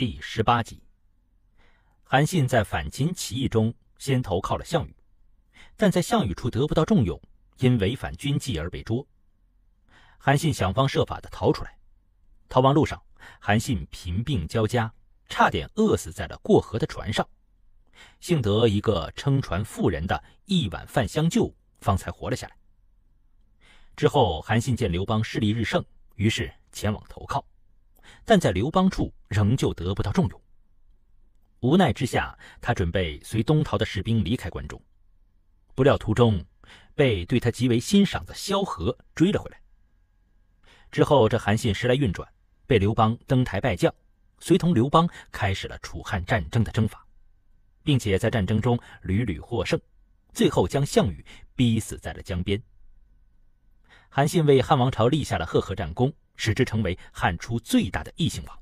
第十八集，韩信在反秦起义中先投靠了项羽，但在项羽处得不到重用，因违反军纪而被捉。韩信想方设法的逃出来，逃亡路上，韩信贫病交加，差点饿死在了过河的船上，幸得一个撑船妇人的一碗饭相救，方才活了下来。之后，韩信见刘邦势力日盛，于是前往投靠。但在刘邦处仍旧得不到重用，无奈之下，他准备随东逃的士兵离开关中，不料途中被对他极为欣赏的萧何追了回来。之后，这韩信时来运转，被刘邦登台拜将，随同刘邦开始了楚汉战争的征伐，并且在战争中屡屡获胜，最后将项羽逼死在了江边。韩信为汉王朝立下了赫赫战功。使之成为汉初最大的异姓王。